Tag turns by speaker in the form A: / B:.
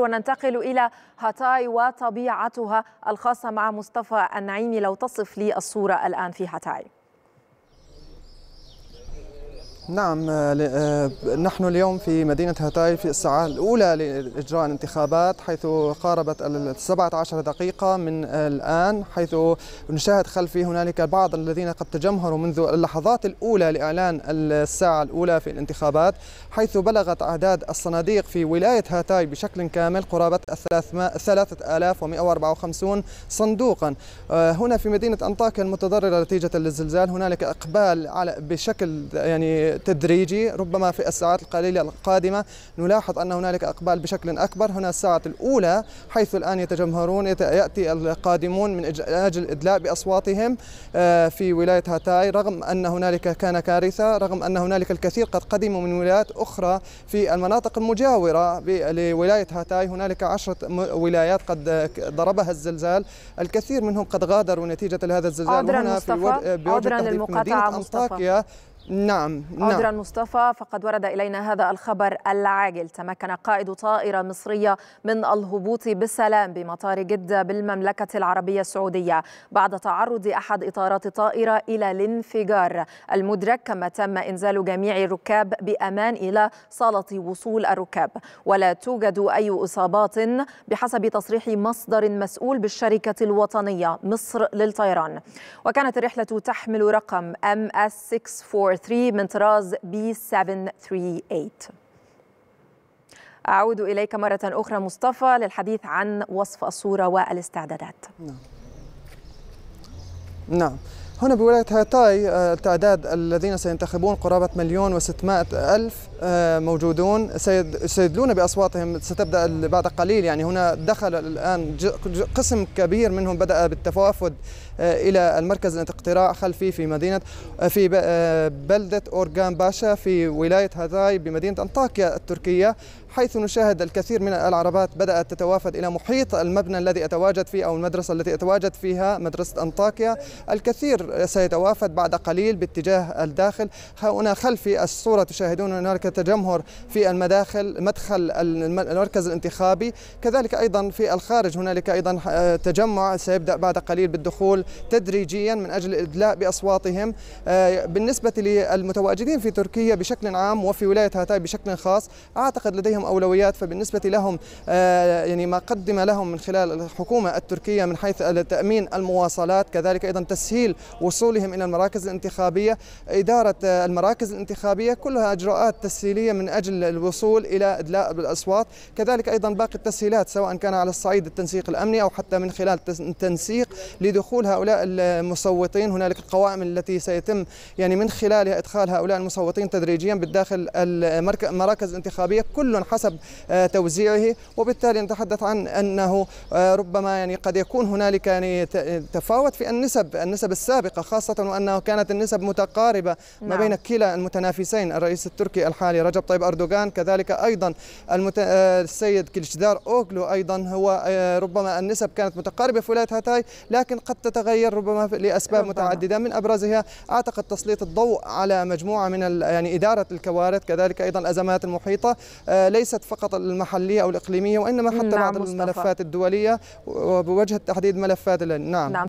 A: وننتقل إلى هاتاي وطبيعتها الخاصة مع مصطفى النعيمي لو تصف لي الصورة الآن في هاتاي
B: نعم آه، آه، نحن اليوم في مدينة هاتاي في الساعة الأولى لإجراء الانتخابات حيث قاربت ال 17 دقيقة من الآن حيث نشاهد خلفي هنالك بعض الذين قد تجمهروا منذ اللحظات الأولى لإعلان الساعة الأولى في الانتخابات حيث بلغت أعداد الصناديق في ولاية هاتاي بشكل كامل قرابة 3154 صندوقا آه، هنا في مدينة أنطاكيا المتضررة نتيجة الزلزال هنالك إقبال على بشكل يعني تدريجي ربما في الساعات القليلة القادمة نلاحظ أن هنالك أقبال بشكل أكبر هنا الساعة الأولى حيث الآن يتجمهرون يأتي القادمون من أجل الإدلاء بأصواتهم آه، في ولاية هاتاي رغم أن هنالك كان كارثة رغم أن هنالك الكثير قد قدموا من ولايات أخرى في المناطق المجاورة لولاية هاتاي هنالك عشرة ولايات قد ضربها الزلزال الكثير منهم قد غادروا نتيجة لهذا الزلزال هنا في بوجه المقاطعة مصطفى نعم عذرا نعم.
A: مصطفى فقد ورد إلينا هذا الخبر العاجل تمكن قائد طائرة مصرية من الهبوط بسلام بمطار جدة بالمملكة العربية السعودية بعد تعرض أحد إطارات الطائرة إلى الانفجار المدرك كما تم إنزال جميع الركاب بأمان إلى صالة وصول الركاب ولا توجد أي إصابات بحسب تصريح مصدر مسؤول بالشركة الوطنية مصر للطيران وكانت الرحلة تحمل رقم MS64 3 من طراز b 738 أعود إليك مرة أخرى مصطفى للحديث عن وصف الصورة والاستعدادات نعم
B: نعم هنا بولاية هاتاي آه، التعداد الذين سينتخبون قرابة مليون وستمائة ألف آه، موجودون سيدلون بأصواتهم ستبدأ بعد قليل يعني هنا دخل الآن قسم كبير منهم بدأ بالتوافد آه، إلى المركز الاقتراع خلفي في مدينة في بلدة أورغان باشا في ولاية هاتاي بمدينة أنطاكيا التركية حيث نشاهد الكثير من العربات بدأت تتوافد إلى محيط المبنى الذي أتواجد فيه أو المدرسة التي أتواجد فيها مدرسة أنطاكيا الكثير سيتوافد بعد قليل باتجاه الداخل هنا خلفي الصورة تشاهدون هنالك تجمهر في المداخل مدخل المركز الانتخابي كذلك أيضا في الخارج هنالك أيضا آه، تجمع سيبدأ بعد قليل بالدخول تدريجيا من أجل الإدلاء بأصواتهم آه، بالنسبة للمتواجدين في تركيا بشكل عام وفي ولاية هاتاي بشكل خاص أعتقد لديهم أولويات فبالنسبة لهم آه، يعني ما قدم لهم من خلال الحكومة التركية من حيث تأمين المواصلات كذلك أيضا تسهيل وصولهم إلى المراكز الانتخابية إدارة المراكز الانتخابية كلها إجراءات تسهيلية من أجل الوصول إلى إدلاء الأصوات كذلك أيضا باقي التسهيلات سواء كان على الصعيد التنسيق الأمني أو حتى من خلال التنسيق لدخول هؤلاء المصوتين هنالك القوائم التي سيتم يعني من خلالها إدخال هؤلاء المصوتين تدريجيا بالداخل المراكز الانتخابية كل حسب آه، توزيعه وبالتالي نتحدث عن أنه آه، ربما يعني قد يكون هنالك يعني تفاوت في النسب النسب السابقة السابقة خاصة وأنه كانت النسب متقاربة نعم. ما بين كلا المتنافسين الرئيس التركي الحالي رجب طيب أردوغان كذلك أيضا المت... آه، السيد كلشدار أوغلو أيضا هو آه، ربما النسب كانت متقاربة في ولاية هاتاي لكن قد تتغير ربما لأسباب ربما. متعددة من أبرزها أعتقد تسليط الضوء على مجموعة من ال... يعني إدارة الكوارث كذلك أيضا الأزمات المحيطة آه، ليست فقط المحلية أو الإقليمية وإنما حتى نعم بعض مصطفى. الملفات الدولية وبوجه التحديد ملفات نعم, نعم.